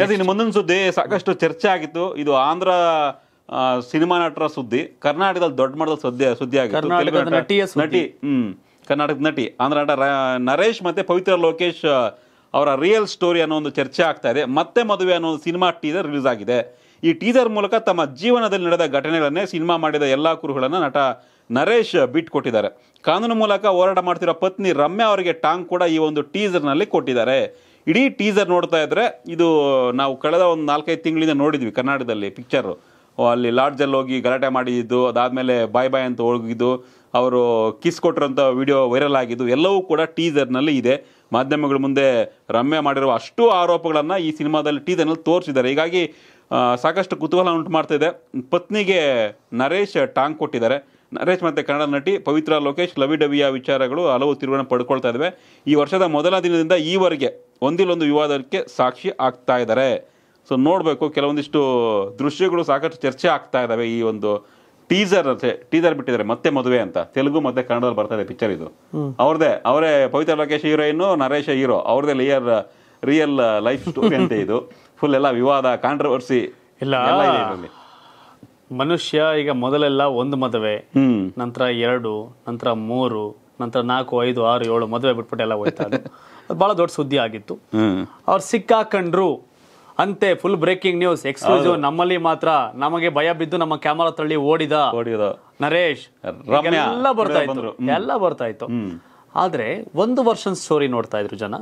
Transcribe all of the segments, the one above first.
ಯಾಕೆ ಇನ್ನು ಮುಂದಿನ ಸುದ್ದಿ ಸಾಕಷ್ಟು ಚರ್ಚೆ ಆಗಿತ್ತು ಇದು ಆಂಧ್ರ ಸಿನಿಮಾ ನಟರ ಸುದ್ದಿ ಕರ್ನಾಟಕದಲ್ಲಿ ದೊಡ್ಡ ಮಟ್ಟದ ಸುದ್ದಿ ಸುದ್ದಿ ಆಗಿತ್ತು ನಟಿ ಹ್ಮ್ ಕರ್ನಾಟಕದ ನಟಿ ಆಂಧ್ರ ನಟ ನರೇಶ್ ಮತ್ತೆ ಪವಿತ್ರ ಲೋಕೇಶ್ ಅವರ ರಿಯಲ್ ಸ್ಟೋರಿ ಅನ್ನೋ ಒಂದು ಚರ್ಚೆ ಆಗ್ತಾ ಇದೆ ಮತ್ತೆ ಮದುವೆ ಅನ್ನೋ ಒಂದು ಸಿನಿಮಾ ಟೀಸರ್ ರಿಲೀಸ್ ಆಗಿದೆ ಈ ಟೀಸರ್ ಮೂಲಕ ತಮ್ಮ ಜೀವನದಲ್ಲಿ ನಡೆದ ಘಟನೆಗಳನ್ನೇ ಸಿನಿಮಾ ಮಾಡಿದ ಎಲ್ಲಾ ಕುರುಗಳನ್ನು ನಟ ನರೇಶ್ ಬಿಟ್ಕೊಟ್ಟಿದ್ದಾರೆ ಕಾನೂನು ಮೂಲಕ ಹೋರಾಟ ಮಾಡ್ತಿರೋ ಪತ್ನಿ ರಮ್ಯಾ ಅವರಿಗೆ ಟಾಂಗ್ ಕೂಡ ಈ ಒಂದು ಟೀಸರ್ನಲ್ಲಿ ಕೊಟ್ಟಿದ್ದಾರೆ ಇಡೀ ಟೀಸರ್ ನೋಡ್ತಾ ಇದ್ದರೆ ಇದು ನಾವು ಕಳೆದ ಒಂದು ನಾಲ್ಕೈದು ತಿಂಗಳಿಂದ ನೋಡಿದ್ವಿ ಕನ್ನಡದಲ್ಲಿ ಪಿಕ್ಚರು ಅಲ್ಲಿ ಲಾಡ್ಜಲ್ಲಿ ಹೋಗಿ ಗಲಾಟೆ ಮಾಡಿದ್ದು ಅದಾದಮೇಲೆ ಬಾಯ್ ಬಾಯ್ ಅಂತ ಹೋಗಿದ್ದು ಅವರು ಕಿಸ್ ಕೊಟ್ಟಿರೋಂಥ ವಿಡಿಯೋ ವೈರಲ್ ಆಗಿದ್ದು ಎಲ್ಲವೂ ಕೂಡ ಟೀಸರ್ನಲ್ಲಿ ಇದೆ ಮಾಧ್ಯಮಗಳ ಮುಂದೆ ರಮ್ಯ ಮಾಡಿರುವ ಅಷ್ಟು ಆರೋಪಗಳನ್ನು ಈ ಸಿನಿಮಾದಲ್ಲಿ ಟೀಸರ್ನಲ್ಲಿ ತೋರಿಸಿದ್ದಾರೆ ಹೀಗಾಗಿ ಸಾಕಷ್ಟು ಕುತೂಹಲ ಉಂಟು ಮಾಡ್ತಿದೆ ಪತ್ನಿಗೆ ನರೇಶ್ ಟಾಂಗ್ ಕೊಟ್ಟಿದ್ದಾರೆ ನರೇಶ್ ಮತ್ತು ಕನ್ನಡ ನಟಿ ಪವಿತ್ರ ಲೋಕೇಶ್ ಲವಿ ಡವಿಯ ವಿಚಾರಗಳು ಹಲವು ತಿರುವನ್ನು ಪಡ್ಕೊಳ್ತಾ ಇದ್ದಾವೆ ಈ ವರ್ಷದ ಮೊದಲ ದಿನದಿಂದ ಈವರೆಗೆ ಒಂದಿಲ್ಲೊಂದು ವಿವಾದಕ್ಕೆ ಸಾಕ್ಷಿ ಆಗ್ತಾ ಇದ್ದಾರೆ ಸೊ ನೋಡಬೇಕು ಕೆಲವೊಂದಿಷ್ಟು ದೃಶ್ಯಗಳು ಸಾಕಷ್ಟು ಚರ್ಚೆ ಆಗ್ತಾ ಇದ್ದಾವೆ ಈ ಒಂದು ಟೀಸರ್ ಟೀಸರ್ ಬಿಟ್ಟಿದ್ದಾರೆ ಮತ್ತೆ ಮದುವೆ ಅಂತ ತೆಲುಗು ಮತ್ತೆ ಕನ್ನಡದಲ್ಲಿ ಬರ್ತಾ ಇದೆ ಪಿಕ್ಚರ್ ಇದು ಅವ್ರದೇ ಅವರೇ ಪವಿತ್ರ ಲೋಕೇಶ್ ಹೀರೋಯಿನ್ ನರೇಶ್ ಹೀರೋ ಅವ್ರದೇ ಲಿಯರ್ ರಿಯಲ್ ಲೈಫ್ ಸ್ಟೋರಿ ಅಂತ ಇದು ಫುಲ್ ಎಲ್ಲ ವಿವಾದ ಕಾಂಟ್ರವರ್ಸಿ ಇಲ್ಲ ಮನುಷ್ಯ ಈಗ ಮೊದಲೆಲ್ಲ ಒಂದು ಮದುವೆ ನಂತರ ಎರಡು ನಂತರ ಮೂರು ನಂತರ ನಾಲ್ಕು ಐದು ಆರು ಏಳು ಮದುವೆ ಬಿಟ್ಬಿಟ್ಟು ಎಲ್ಲ ಹೋಯ್ತಾರೆ ಬಹಳ ದೊಡ್ಡ ಸುದ್ದಿ ಆಗಿತ್ತು ಅವ್ರು ಸಿಕ್ಕಾಕೊಂಡ್ರು ಅಂತೆ ಫುಲ್ ಬ್ರೇಕಿಂಗ್ ನ್ಯೂಸ್ ಎಕ್ಸ್ಕ್ಲೂಸಿವ್ ನಮ್ಮಲ್ಲಿ ಮಾತ್ರ ನಮಗೆ ಭಯ ಬಿದ್ದು ನಮ್ಮ ಕ್ಯಾಮರಾ ತಳ್ಳಿ ಓಡಿದ ನರೇಶ್ ಎಲ್ಲ ಬರ್ತಾ ಇತ್ತು ಎಲ್ಲ ಬರ್ತಾ ಇತ್ತು ಆದ್ರೆ ಒಂದು ವರ್ಷ ಸ್ಟೋರಿ ನೋಡ್ತಾ ಇದ್ರು ಜನ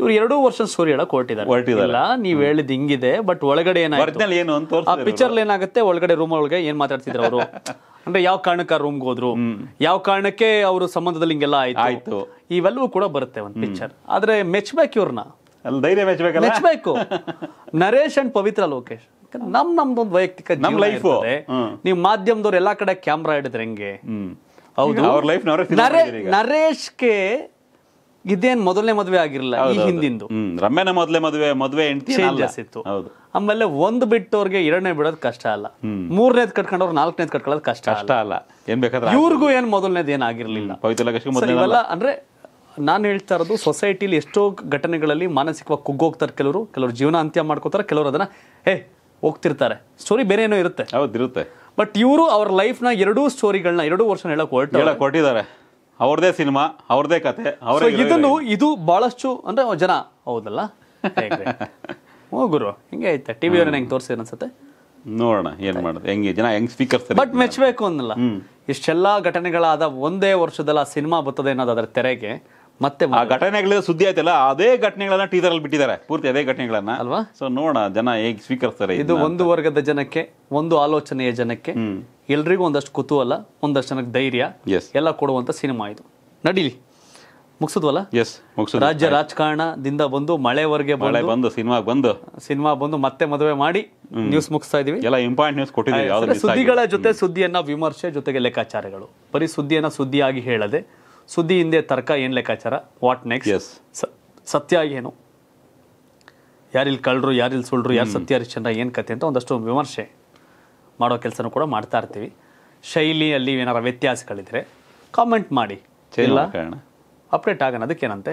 ಇವ್ರು ಎರಡು ವರ್ಷನ್ ಸ್ಟೋರಿ ಹೇಳಕ್ ಹೊರಟಿದ್ದಾರೆ ನೀವ್ ಹೇಳಿದ್ ಹಿಂಗಿದೆ ಬಟ್ ಒಳಗಡೆ ಏನಾಗುತ್ತೆ ಪಿಕ್ಚರ್ ಏನಾಗುತ್ತೆ ಒಳಗಡೆ ರೂಮ್ ಒಳಗೆ ಏನ್ ಮಾತಾಡ್ತಿದ್ರು ಅವರು ಅಂದ್ರೆ ಯಾವ ಕಾರಣಕ್ಕೆ ಆ ರೂಮ್ಗೆ ಹೋದ್ರು ಯಾವ ಕಾರಣಕ್ಕೆ ಅವರು ಸಂಬಂಧದಲ್ಲಿ ಹಿಂಗೆಲ್ಲ ಆಯ್ತು ಇವೆಲ್ಲವೂ ಕೂಡ ಬರುತ್ತೆ ಒಂದು ಪಿಕ್ಚರ್ ಆದ್ರೆ ಮೆಚ್ಚಬೇಕು ಇವ್ರನ್ನ ಧೈರ್ಯ ಮೆಚ್ಚಬೇಕಲ್ಲ ಮೆಚ್ಚಬೇಕು ನರೇಶ್ ಅಂಡ್ ಪವಿತ್ರ ಲೋಕೇಶ್ ನಮ್ ನಮ್ದೊಂದು ವೈಯಕ್ತಿಕ ನಮ್ ಲೈಫ್ ನೀವ್ ಮಾಧ್ಯಮದವ್ರು ಎಲ್ಲಾ ಕಡೆ ಕ್ಯಾಮ್ರಾ ಹಿಡಿದ್ರೆ ಹೆಂಗೆ ಹೌದು ಅವ್ರ ಲೈಫ್ ನರೇಶ್ಗೆ ಇದೇನ್ ಮೊದಲನೇ ಮದುವೆ ಆಗಿರಲಿಲ್ಲ ಈ ಹಿಂದಿಂದು ರಮ್ಯಾನ ಮೊದಲೇ ಮದುವೆ ಮದುವೆ ಚೇಂಜಸ್ ಇತ್ತು ಆಮೇಲೆ ಒಂದು ಬಿಟ್ಟವ್ರಿಗೆ ಎರಡನೇ ಬಿಡೋದು ಕಷ್ಟ ಅಲ್ಲ ಮೂರನೇದ್ ಕಟ್ಕೊಂಡವ್ರು ನಾಲ್ಕನೇದ್ ಕಟ್ಕೊಳ್ಳೋದು ಕಷ್ಟ ಕಷ್ಟ ಅಲ್ಲ ಏನ್ ಬೇಕಾದ್ರೆ ಇವ್ರಿಗೂ ಏನ್ ಮೊದಲನೇದ್ ಏನ್ ಆಗಿರ್ಲಿಲ್ಲ ಪವಿತ್ರ ಅಂದ್ರೆ ನಾನು ಹೇಳ್ತಾ ಇರೋದು ಸೊಸೈಟಿಲಿ ಎಷ್ಟೋ ಘಟನೆಗಳಲ್ಲಿ ಮಾನಸಿಕವಾಗಿ ಕುಗ್ಗೋಗ್ತಾರೆ ಕೆಲವರು ಕೆಲವರು ಜೀವನ ಅಂತ್ಯ ಮಾಡ್ಕೋತಾರೆ ಕೆಲವರು ಅದನ್ನ ಹೇ ಹೋಗ್ತಿರ್ತಾರೆ ಸ್ಟೋರಿ ಬೇರೆ ಏನೋ ಇರುತ್ತೆ ಬಟ್ ಇವರು ಅವ್ರ ಲೈಫ್ನ ಎರಡೂ ಸ್ಟೋರಿಗಳನ್ನ ಎರಡೂ ವರ್ಷ ಹೇಳಕ್ ಹೊರಟಿದ್ದಾರೆ ಅವ್ರದೇ ಸಿನಿಮಾ ಅವ್ರದೇ ಕತೆ ಅವರೇ ಇದನ್ನು ಇದು ಬಹಳಷ್ಟು ಅಂದ್ರೆ ಜನ ಹೌದಲ್ಲ ಓ ಗುರು ಹಿಂಗೆ ಆಯ್ತಾ ಟಿವಿ ಅವ್ರನ್ನ ಹೆಂಗೆ ತೋರಿಸಿದ್ರು ಅನ್ಸುತ್ತೆ ನೋಡೋಣ ಏನ್ ಮಾಡೋದು ಹೆಂಗೆ ಜನ ಹೆಂಗ್ ಸ್ಪೀಕರ್ ಬಟ್ ಮೆಚ್ಚಬೇಕು ಅನ್ನಲ್ಲ ಇಷ್ಟೆಲ್ಲ ಘಟನೆಗಳಾದ ಒಂದೇ ವರ್ಷದಲ್ಲ ಸಿನಿಮಾ ಬರ್ತದೆ ಅನ್ನೋದು ಅದರ ತೆರೆಗೆ ಮತ್ತೆ ಆ ಘಟನೆಗಳ ಸುದ್ದಿ ಆಯ್ತಲ್ಲ ಅದೇ ಘಟನೆಗಳನ್ನ ಟೀಸರ್ ಅಲ್ಲಿ ಬಿಟ್ಟಿದ್ದಾರೆ ಪೂರ್ತಿ ಅದೇ ಘಟನೆಗಳನ್ನ ಅಲ್ವಾ ಸೊ ನೋಡ ಜನ ಹೇಗೆ ಸ್ವೀಕರಿಸ್ತಾರೆ ಇದು ಒಂದು ವರ್ಗದ ಜನಕ್ಕೆ ಒಂದು ಆಲೋಚನೆಯ ಜನಕ್ಕೆ ಎಲ್ರಿಗೂ ಒಂದಷ್ಟು ಕುತೂಹಲ ಒಂದಷ್ಟು ಜನಕ್ಕೆ ಧೈರ್ಯ ಎಲ್ಲ ಕೊಡುವಂತ ಸಿನಿಮಾ ಇದು ನಡೀಲಿ ಮುಗಿಸಿದ್ವಲ್ಲ ಎಸ್ ಮುಗಿಸಿದ್ವಿ ರಾಜ್ಯ ರಾಜಕಾರಣದಿಂದ ಬಂದು ಮಳೆವರೆಗೆ ಮಳೆ ಬಂದು ಸಿನಿಮಾ ಬಂದು ಸಿನಿಮಾ ಬಂದು ಮತ್ತೆ ಮದುವೆ ಮಾಡಿ ನ್ಯೂಸ್ ಮುಗಿಸ್ತಾ ಇದೀವಿ ಎಲ್ಲ ಇಂಪಾರ್ಟೆಂಟ್ ನ್ಯೂಸ್ ಕೊಟ್ಟಿದ್ದೀವಿ ಸುದ್ದಿಗಳ ಜೊತೆ ಸುದ್ದಿಯನ್ನ ವಿಮರ್ಶೆ ಜೊತೆಗೆ ಲೆಕ್ಕಾಚಾರಗಳು ಬರೀ ಸುದ್ದಿಯನ್ನ ಸುದ್ದಿಯಾಗಿ ಹೇಳದೆ ಸುದ್ದಿ ಹಿಂದೆ ತರ್ಕ ಏನು ಲೆಕ್ಕಾಚಾರ ವಾಟ್ ನೆಕ್ಸ್ಟ್ ಎಸ್ ಸತ್ಯ ಏನು ಯಾರಿಲ್ಲಿ ಕಳ್ಳರು ಯಾರಿಲ್ಲಿ ಸುಳ್ಳರು ಯಾರು ಸತ್ಯ ಹರಿಶ್ಚಂದ್ರ ಏನು ಕತೆ ಅಂತ ಒಂದಷ್ಟು ವಿಮರ್ಶೆ ಮಾಡೋ ಕೆಲಸನೂ ಕೂಡ ಮಾಡ್ತಾ ಇರ್ತೀವಿ ಶೈಲಿಯಲ್ಲಿ ಏನಾರ ವ್ಯತ್ಯಾಸಗಳಿದ್ರೆ ಕಾಮೆಂಟ್ ಮಾಡಿ ಅಪ್ಡೇಟ್ ಆಗೋಣ ಅದಕ್ಕೇನಂತೆ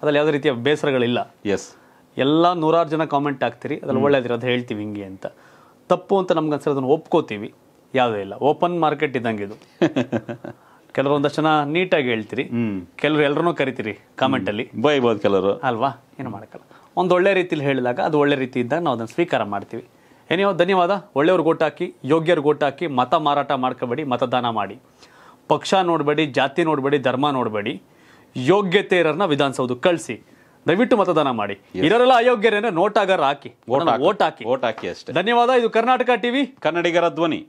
ಅದ್ರಲ್ಲಿ ಯಾವುದೇ ರೀತಿಯ ಬೇಸರಗಳಿಲ್ಲ ಎಸ್ ಎಲ್ಲ ನೂರಾರು ಜನ ಕಾಮೆಂಟ್ ಹಾಕ್ತೀರಿ ಅದ್ರಲ್ಲಿ ಒಳ್ಳೇದಿರೋದು ಹೇಳ್ತೀವಿ ಹಿಂಗೆ ಅಂತ ತಪ್ಪು ಅಂತ ನಮ್ಗೆ ಅನ್ಸರ್ ಅದನ್ನು ಒಪ್ಕೋತೀವಿ ಯಾವುದೇ ಇಲ್ಲ ಓಪನ್ ಮಾರ್ಕೆಟ್ ಇದ್ದಂಗೆ ಇದು ಕೆಲವೊಂದಷ್ಟು ಜನ ನೀಟಾಗಿ ಹೇಳ್ತೀರಿ ಕೆಲವರು ಎಲ್ಲರೂ ಕರಿತೀರಿ ಕಾಮೆಂಟಲ್ಲಿ ಬೈಬೋದು ಕೆಲವರು ಅಲ್ವಾ ಏನು ಮಾಡೋಕ್ಕಲ್ಲ ಒಂದು ಒಳ್ಳೆ ರೀತಿಯಲ್ಲಿ ಹೇಳಿದಾಗ ಅದು ಒಳ್ಳೆ ರೀತಿ ಇದ್ದಾಗ ನಾವು ಅದನ್ನು ಸ್ವೀಕಾರ ಮಾಡ್ತೀವಿ ಏನೇ ಧನ್ಯವಾದ ಹಾಕಿ ಹಾಕಿ ಯೋಗ್ಯರು ಹಾಕಿ ಮತ ಮಾರಾಟ ಮಾಡ್ಕೋಬೇಡಿ ಮತದಾನ ಮಾಡಿ ಪಕ್ಷ ನೋಡಬೇಡಿ ಜಾತಿ ನೋಡಬೇಡಿ ಧರ್ಮ ನೋಡಬೇಡಿ ಯೋಗ್ಯತೆ ಇರೋರನ್ನ ವಿಧಾನಸೌಧಕ್ಕೆ ಕಳಿಸಿ ದಯವಿಟ್ಟು ಮತದಾನ ಮಾಡಿ ಇರೋರೆಲ್ಲ ಅಯೋಗ್ಯರೇನೆ ನೋಟಾಗಾರ ಹಾಕಿ ಓಟ್ ಹಾಕಿ ಓಟ್ ಹಾಕಿ ಅಷ್ಟೇ ಧನ್ಯವಾದ ಇದು ಕರ್ನಾಟಕ ಟಿವಿ ಕನ್ನಡಿಗರ ಧ್ವನಿ